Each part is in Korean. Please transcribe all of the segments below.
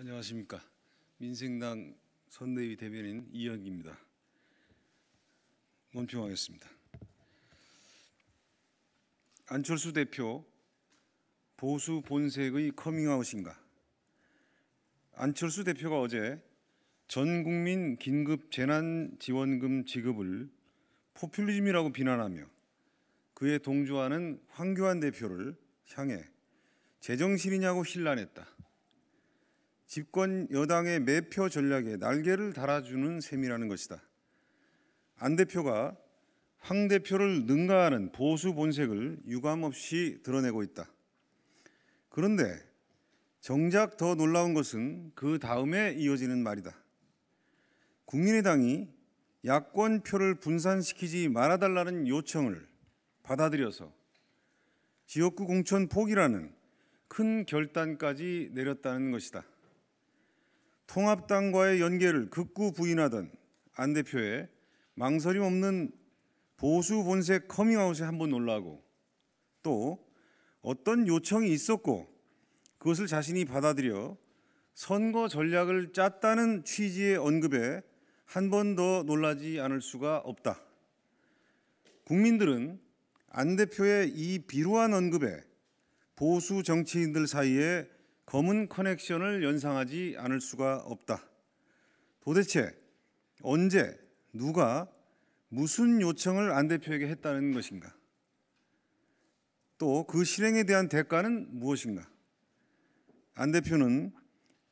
안녕하십니까. 민생당 선대위 대변인 이현기입니다. 논평하겠습니다. 안철수 대표 보수 본색의 커밍아웃인가? 안철수 대표가 어제 전 국민 긴급 재난 지원금 지급을 포퓰리즘이라고 비난하며 그에 동조하는 황교안 대표를 향해 제정신이냐고 힐난했다. 집권 여당의 매표 전략에 날개를 달아주는 셈이라는 것이다. 안 대표가 황 대표를 능가하는 보수 본색을 유감없이 드러내고 있다. 그런데 정작 더 놀라운 것은 그 다음에 이어지는 말이다. 국민의당이 야권 표를 분산시키지 말아달라는 요청을 받아들여서 지역구 공천 포기라는 큰 결단까지 내렸다는 것이다. 통합당과의 연계를 극구 부인하던 안 대표의 망설임 없는 보수 본색 커밍아웃에 한 번 놀라고 또 어떤 요청이 있었고 그것을 자신이 받아들여 선거 전략을 짰다는 취지의 언급에 한 번 더 놀라지 않을 수가 없다. 국민들은 안 대표의 이 비루한 언급에 보수 정치인들 사이에 검은 커넥션을 연상하지 않을 수가 없다. 도대체 언제 누가 무슨 요청을 안 대표에게 했다는 것인가? 또 그 실행에 대한 대가는 무엇인가? 안 대표는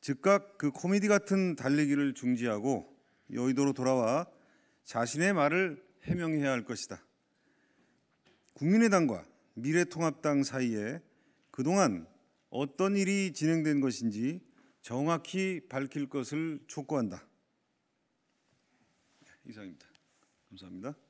즉각 그 코미디 같은 달리기를 중지하고 여의도로 돌아와 자신의 말을 해명해야 할 것이다. 국민의당과 미래통합당 사이에 그동안 어떤 일이 진행된 것인지 정확히 밝힐 것을 촉구한다. 이상입니다. 감사합니다.